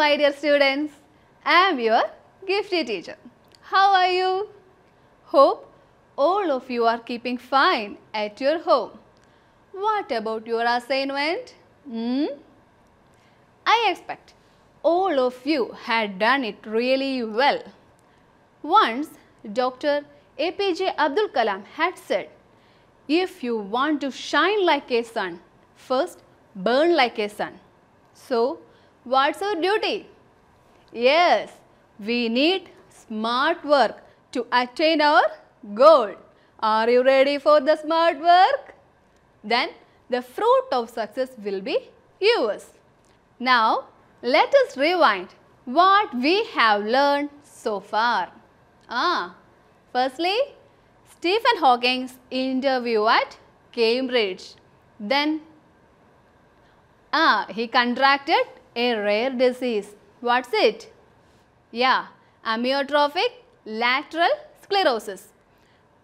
my dear students. I am your gifted teacher. How are you? Hope all of you are keeping fine at your home. What about your assignment? Hmm? I expect all of you had done it really well. Once, Dr. APJ Abdul Kalam had said, if you want to shine like a sun, first burn like a sun. So, What's our duty? Yes, we need smart work to attain our goal. Are you ready for the smart work? Then the fruit of success will be yours. Now, let us rewind what we have learned so far. Ah, firstly, Stephen Hawking's interview at Cambridge. Then, ah, he contracted a rare disease. What's it? Yeah, amyotrophic lateral sclerosis.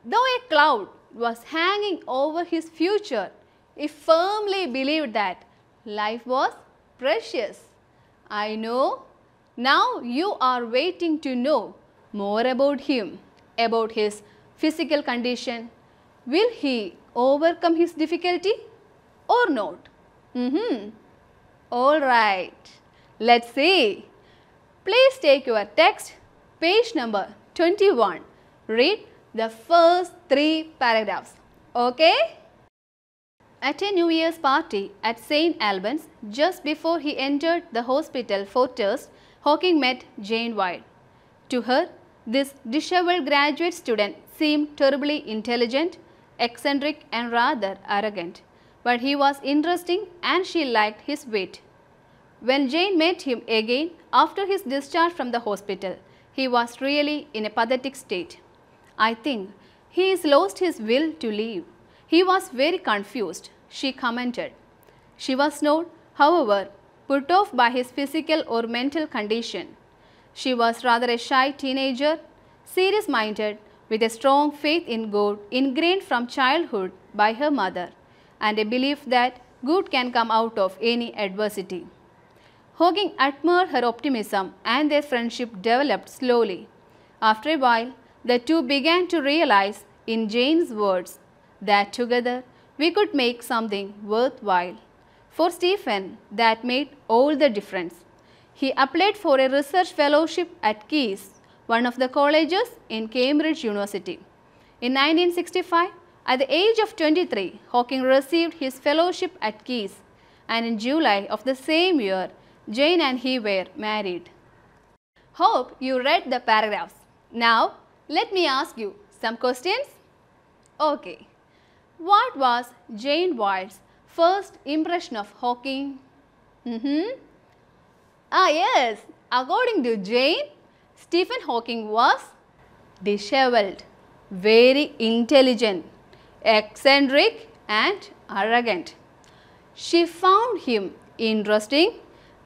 Though a cloud was hanging over his future, he firmly believed that life was precious. I know now you are waiting to know more about him, about his physical condition. Will he overcome his difficulty or not? Mm -hmm. Alright, let's see. Please take your text, page number 21. Read the first three paragraphs. Okay? At a New Year's party at St. Albans, just before he entered the hospital for tests, Hawking met Jane White. To her, this disheveled graduate student seemed terribly intelligent, eccentric and rather arrogant but he was interesting and she liked his wit. When Jane met him again after his discharge from the hospital, he was really in a pathetic state. I think he has lost his will to live. He was very confused, she commented. She was not, however, put off by his physical or mental condition. She was rather a shy teenager, serious minded, with a strong faith in God ingrained from childhood by her mother and a belief that good can come out of any adversity. Hogging admired her optimism and their friendship developed slowly. After a while, the two began to realize, in Jane's words, that together we could make something worthwhile. For Stephen, that made all the difference. He applied for a research fellowship at Keyes, one of the colleges in Cambridge University. In 1965, at the age of 23, Hawking received his fellowship at Keyes, and in July of the same year, Jane and he were married. Hope you read the paragraphs. Now, let me ask you some questions. Okay. What was Jane White's first impression of Hawking? Mm -hmm. Ah, yes. According to Jane, Stephen Hawking was disheveled, very intelligent, eccentric and arrogant. She found him interesting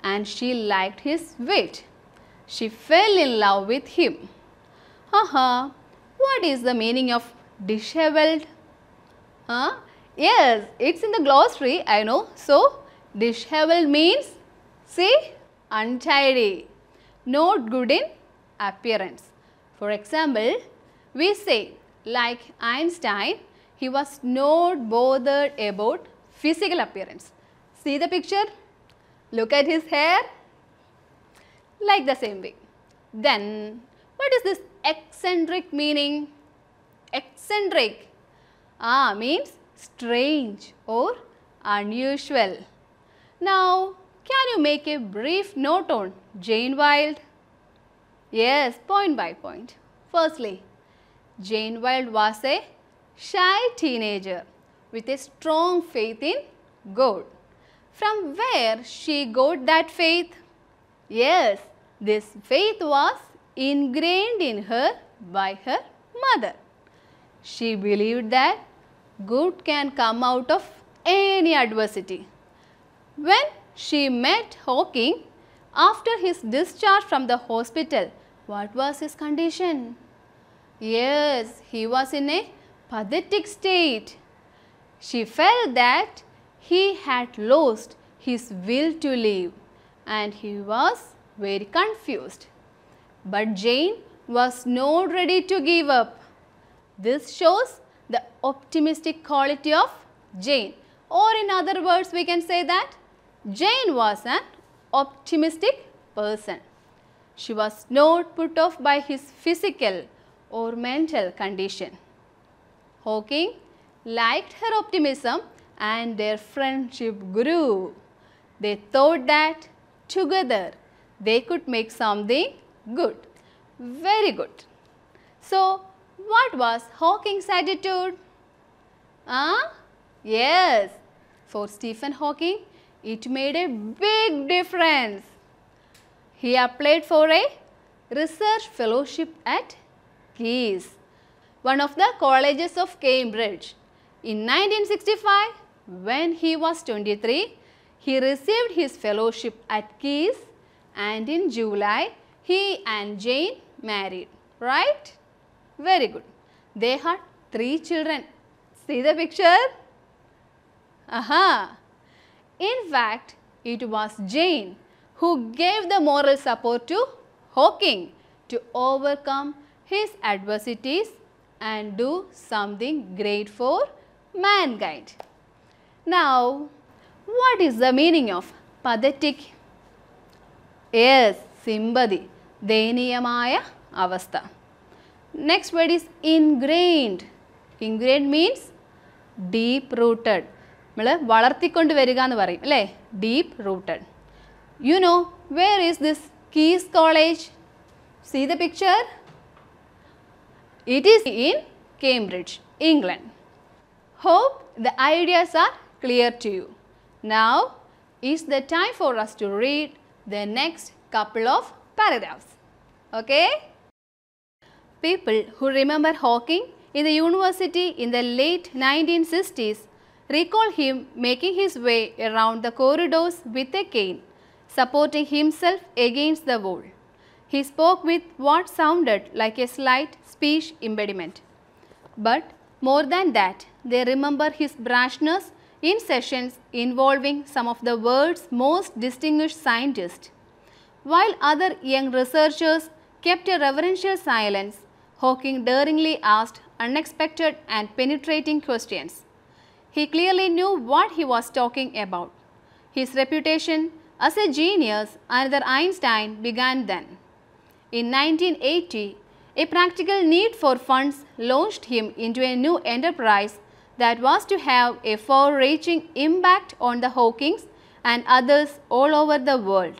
and she liked his wit. She fell in love with him. Haha, what is the meaning of disheveled? Huh? Yes, it's in the glossary, I know. So, disheveled means, see, untidy, not good in appearance. For example, we say like Einstein he was not bothered about physical appearance. See the picture? Look at his hair. Like the same way. Then, what is this eccentric meaning? Eccentric. Ah, means strange or unusual. Now, can you make a brief note on Jane Wilde? Yes, point by point. Firstly, Jane Wilde was a shy teenager with a strong faith in God. From where she got that faith? Yes, this faith was ingrained in her by her mother. She believed that good can come out of any adversity. When she met Hawking, after his discharge from the hospital, what was his condition? Yes, he was in a pathetic state. She felt that he had lost his will to live and he was very confused. But Jane was not ready to give up. This shows the optimistic quality of Jane or in other words we can say that Jane was an optimistic person. She was not put off by his physical or mental condition. Hawking liked her optimism and their friendship grew. They thought that together they could make something good. Very good. So, what was Hawking's attitude? Ah, Yes, for Stephen Hawking, it made a big difference. He applied for a research fellowship at Case one of the colleges of Cambridge. In 1965, when he was 23, he received his fellowship at Keyes and in July, he and Jane married, right? Very good. They had three children. See the picture? Aha! In fact, it was Jane who gave the moral support to Hawking to overcome his adversities and do something great for mankind. Now, what is the meaning of pathetic? Yes, sympathy, deniyamaya avastha. Next word is ingrained. Ingrained means deep rooted. Deep rooted. You know, where is this Keys College? See the picture? It is in Cambridge, England. Hope the ideas are clear to you. Now is the time for us to read the next couple of paragraphs. Okay? People who remember Hawking in the university in the late 1960s recall him making his way around the corridors with a cane, supporting himself against the wall. He spoke with what sounded like a slight speech impediment. But more than that, they remember his brashness in sessions involving some of the world's most distinguished scientists. While other young researchers kept a reverential silence, Hawking daringly asked unexpected and penetrating questions. He clearly knew what he was talking about. His reputation as a genius, another Einstein, began then. In 1980, a practical need for funds launched him into a new enterprise that was to have a far-reaching impact on the Hawkins and others all over the world.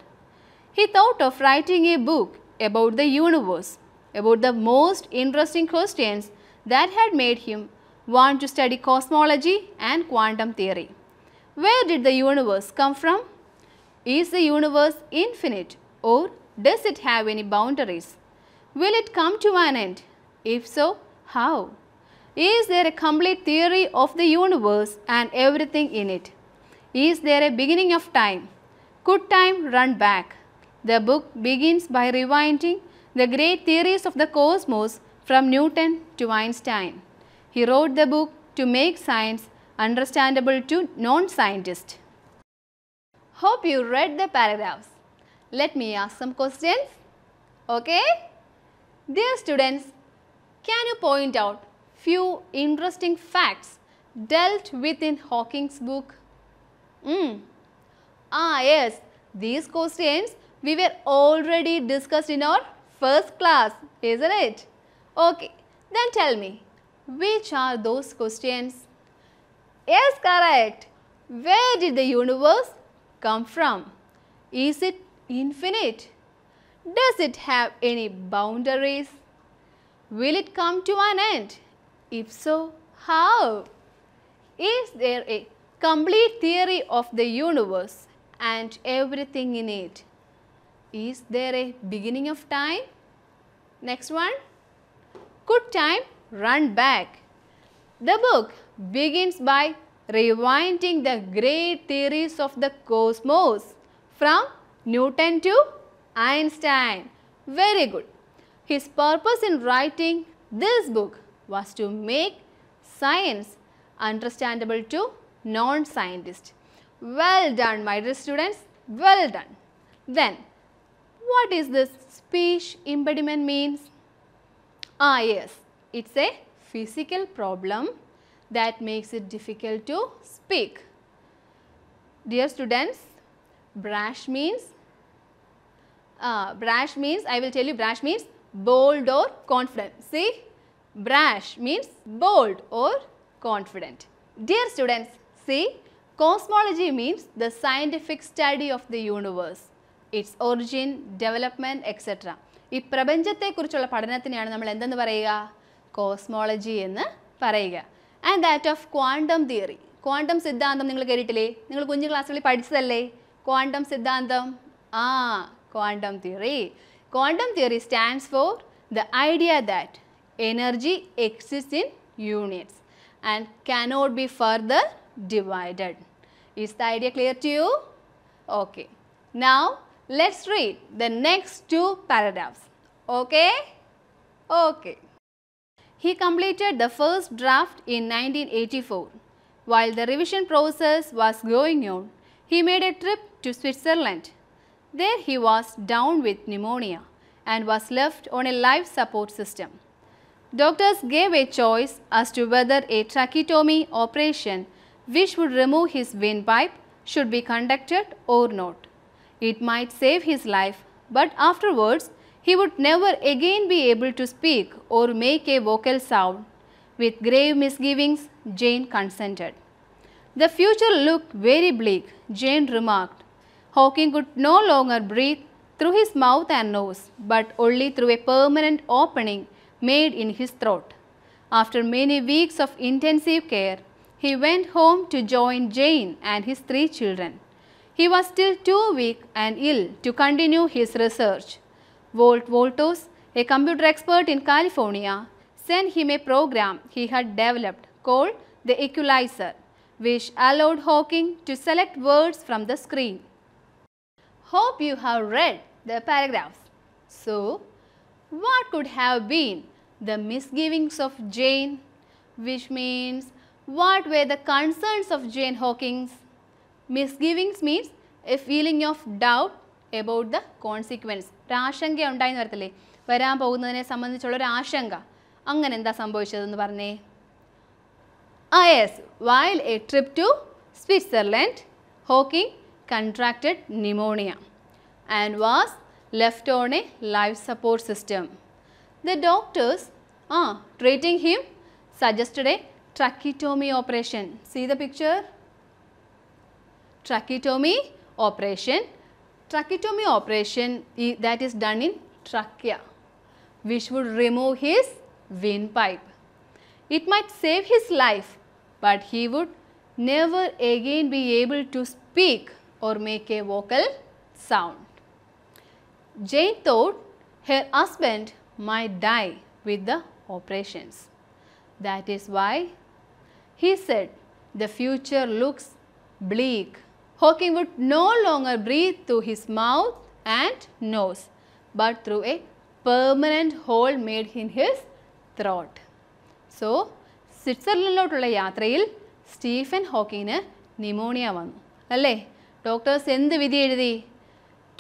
He thought of writing a book about the universe, about the most interesting questions that had made him want to study cosmology and quantum theory. Where did the universe come from? Is the universe infinite or does it have any boundaries? Will it come to an end? If so, how? Is there a complete theory of the universe and everything in it? Is there a beginning of time? Could time run back? The book begins by rewinding the great theories of the cosmos from Newton to Einstein. He wrote the book to make science understandable to non-scientists. Hope you read the paragraphs let me ask some questions. Okay? Dear students, can you point out few interesting facts dealt with in Hawking's book? Mm. Ah yes, these questions we were already discussed in our first class, isn't it? Okay, then tell me, which are those questions? Yes, correct. Where did the universe come from? Is it infinite? Does it have any boundaries? Will it come to an end? If so, how? Is there a complete theory of the universe and everything in it? Is there a beginning of time? Next one. Could time run back? The book begins by rewinding the great theories of the cosmos from Newton to Einstein. Very good. His purpose in writing this book was to make science understandable to non-scientists. Well done my dear students, well done. Then, what is this speech impediment means? Ah yes, it's a physical problem that makes it difficult to speak. Dear students, brash means brash means, I will tell you brash means bold or confident. See, brash means bold or confident. Dear students, see, cosmology means the scientific study of the universe, its origin, development, etc. ഈ പ്രപഞ്ചത്തെക്കുറിച്ചുള്ള പഠനത്തിനെയാണ് നമ്മൾ എന്തെന്ന് പറയുക cosmology എന്ന് പറയുക and that of quantum theory quantum സിദ്ധാന്തം നിങ്ങൾ കേട്ടിട്ടില്ലേ നിങ്ങൾ കുഞ്ഞു ക്ലാസ്സുകളിൽ പഠിച്ചതല്ലേ ക്വാണ്ടം സിദ്ധാന്തം ആ quantum theory. Quantum theory stands for the idea that energy exists in units and cannot be further divided. Is the idea clear to you? Okay. Now, let's read the next two paragraphs. Okay? Okay. He completed the first draft in 1984. While the revision process was going on, he made a trip to Switzerland there he was down with pneumonia and was left on a life support system. Doctors gave a choice as to whether a tracheotomy operation which would remove his windpipe should be conducted or not. It might save his life but afterwards he would never again be able to speak or make a vocal sound. With grave misgivings, Jane consented. The future looked very bleak, Jane remarked. Hawking could no longer breathe through his mouth and nose, but only through a permanent opening made in his throat. After many weeks of intensive care, he went home to join Jane and his three children. He was still too weak and ill to continue his research. Walt Voltos, a computer expert in California, sent him a program he had developed called the Equalizer, which allowed Hawking to select words from the screen. Hope you have read the paragraphs. So, what could have been the misgivings of Jane? Which means, what were the concerns of Jane Hawkins? Misgivings means a feeling of doubt about the consequence. Rashanga ഉണ്ടായെന്ന് വരത്തില്ലേ വരാൻ പോകുന്നതിനെ സംബന്ധിച്ചുള്ള ഒരു ആശങ്ക അങ്ങനെ എന്താ സംഭവിച്ചതെന്ന് പറഞ്ഞേ ആ yes while a trip to contracted pneumonia and was left on a life support system. The doctors uh, treating him suggested a tracheotomy operation. See the picture? Tracheotomy operation. Tracheotomy operation that is done in trachea which would remove his windpipe. It might save his life but he would never again be able to speak or make a vocal sound. Jane thought her husband might die with the operations. That is why he said the future looks bleak. Hawking would no longer breathe through his mouth and nose but through a permanent made in his throat. So, throat so സ്വിറ്റ്സർലൻഡിലോട്ടുള്ള യാത്രയിൽ Stephen Hawking, pneumonia one. അല്ലേ doctors എന്ത് വിധി എഴുതി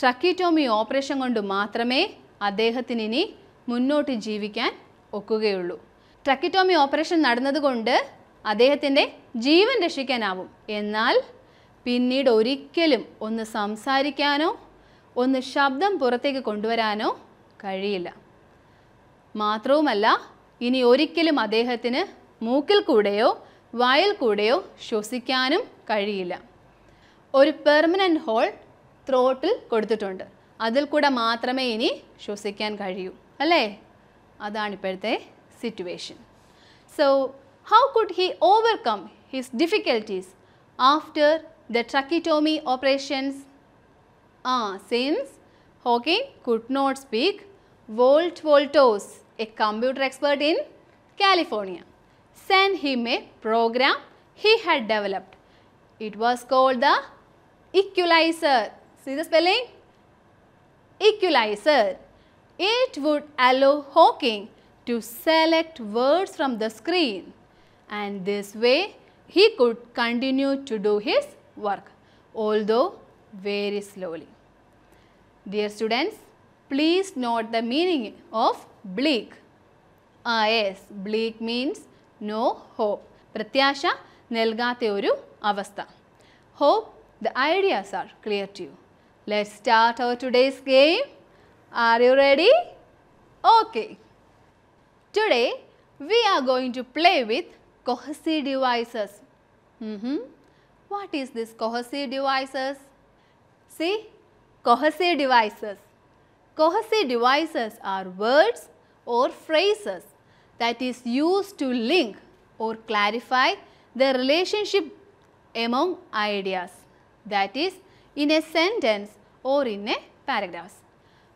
ട്രക്കിറ്റോമി operation കൊണ്ട് മാത്രമേ അദ്ദേഹത്തിന് ഇനി മുന്നോട്ട് ജീവിക്കാൻ ഒക്കുകയുള്ളൂ ട്രക്കിറ്റോമി ഓപ്പറേഷൻ നടന്നതുകൊണ്ട് അദ്ദേഹത്തിൻ്റെ ജീവൻ രക്ഷിക്കാനാവും എന്നാൽ പിന്നീട് ഒരിക്കലും ഒന്ന് സംസാരിക്കാനോ ഒന്ന് ശബ്ദം പുറത്തേക്ക് കൊണ്ടുവരാനോ കഴിയില്ല മാത്രവുമല്ല ഇനി ഒരിക്കലും അദ്ദേഹത്തിന് മൂക്കിൽ കൂടെയോ വായിൽ കൂടെയോ ശ്വസിക്കാനും കഴിയില്ല ഒരു പെർമനൻറ്റ് ഹോൾ ത്രോട്ടിൽ കൊടുത്തിട്ടുണ്ട് അതിൽ കൂടെ മാത്രമേ ഇനി ശ്വസിക്കാൻ കഴിയൂ അല്ലേ അതാണ് ഇപ്പോഴത്തെ situation so how could he overcome his difficulties after the tracheotomy operations ah since ഹോക്കി could not speak Walt Woltosz a computer expert in California sent him a program he had developed it was called the equalizer. See the spelling? Equalizer. It would allow Hawking to select words from the screen and this way he could continue to do his work although very slowly. Dear students, please note the meaning of bleak. Ah, yes, bleak means no hope. Pratyasha നൽകാത്ത oru avastha. Hope. The ideas are clear to you. Let's start our today's game. Are you ready? Okay. Today, we are going to play with cohesive devices. Mm -hmm. What is this cohesive devices? See, cohesive devices. Cohesive devices are words or phrases that is used to link or clarify the relationship among ideas that is in a sentence or in a paragraph.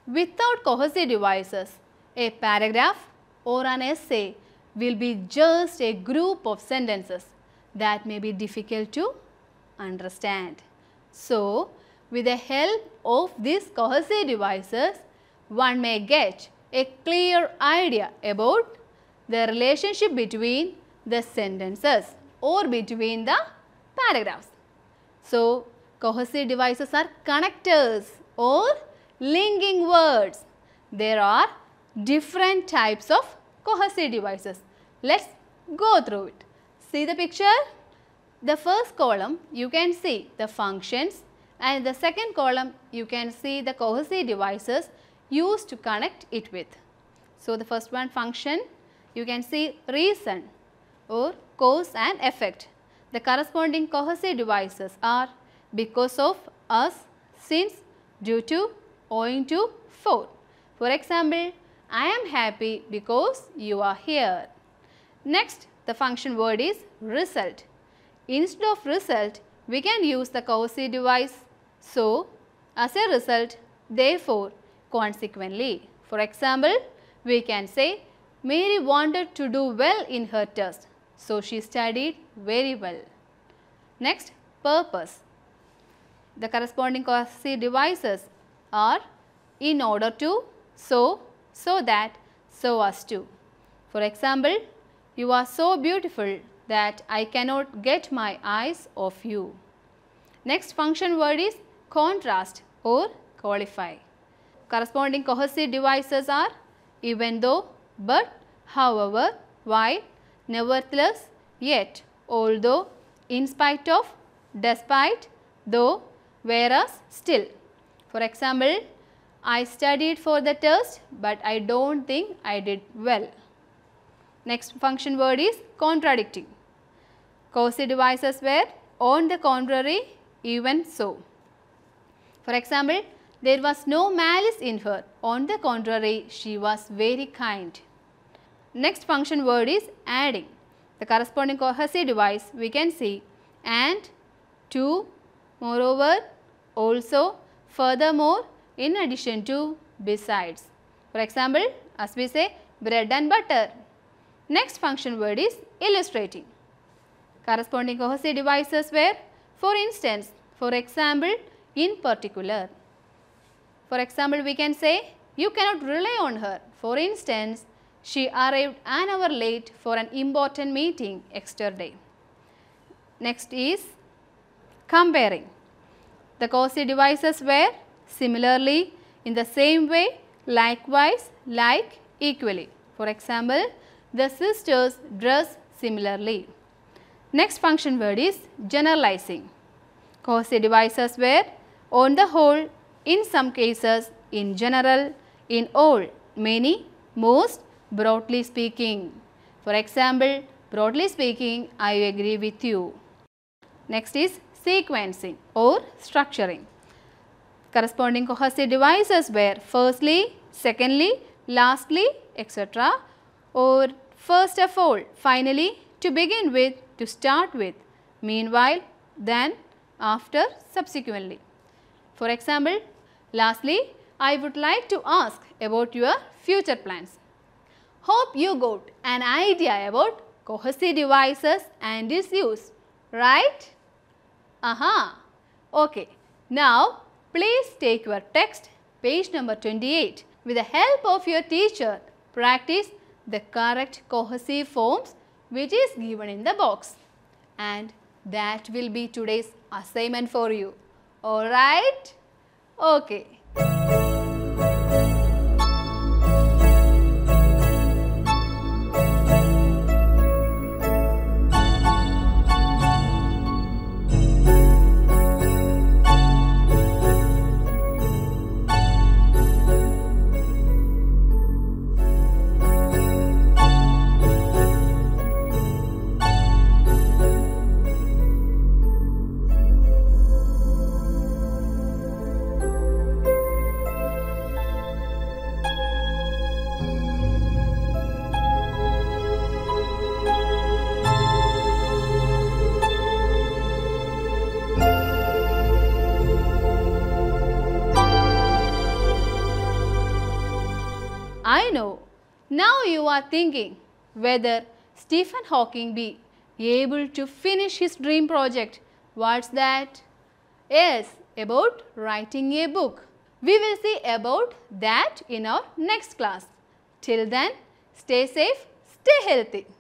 Without cohesive devices, a paragraph or an essay will be just a group of sentences that may be difficult to understand. So, with the help of these cohesive devices, one may get a clear idea about the relationship between the sentences or between the paragraphs. So, Cohesive devices are connectors or linking words. There are different types of cohesive devices. Let's go through it. See the picture? The first column you can see the functions and the second column you can see the cohesive devices used to connect it with. So, the first one function you can see reason or cause and effect. The corresponding cohesive devices are because of us since due to owing to for. For example, I am happy because you are here. Next, the function word is result. Instead of result, we can use the causative device. So, as a result, therefore, consequently. For example, we can say, Mary wanted to do well in her test. So, she studied very well. Next, purpose the corresponding cohesive devices are in order to, so, so that, so as to. For example, you are so beautiful that I cannot get my eyes off you. Next function word is contrast or qualify. Corresponding cohesive devices are even though, but, however, while, nevertheless, yet, although, in spite of, despite, though, whereas still. For example, I studied for the test but I don't think I did well. Next function word is contradicting. Cosy devices were on the contrary even so. For example, there was no malice in her. On the contrary, she was very kind. Next function word is adding. The corresponding cohesive device we can see and to, moreover, also, furthermore, in addition to, besides. For example, as we say bread and butter. Next function word is illustrating. Corresponding cohesive devices were for instance, for example, in particular. For example, we can say you cannot rely on her. For instance, she arrived an hour late for an important meeting yesterday. Next is comparing. The Cauchy devices were similarly, in the same way, likewise, like, equally. For example, the sisters dress similarly. Next function word is generalizing. Cauchy devices were on the whole, in some cases, in general, in all, many, most, broadly speaking. For example, broadly speaking, I agree with you. Next is sequencing or structuring. Corresponding cohesive devices were firstly, secondly, lastly, etc. or first of all, finally, to begin with, to start with, meanwhile, then, after, subsequently. For example, lastly, I would like to ask about your future plans. Hope you got an idea about cohesive devices and its use, right? Aha. Okay. Now, please take your text, page number 28. With the help of your teacher, practice the correct cohesive forms which is given in the box. And that will be today's assignment for you. Alright? Okay. are thinking whether Stephen Hawking be able to finish his dream project. What's that? Yes, about writing a book. We will see about that in our next class. Till then, stay safe, stay healthy.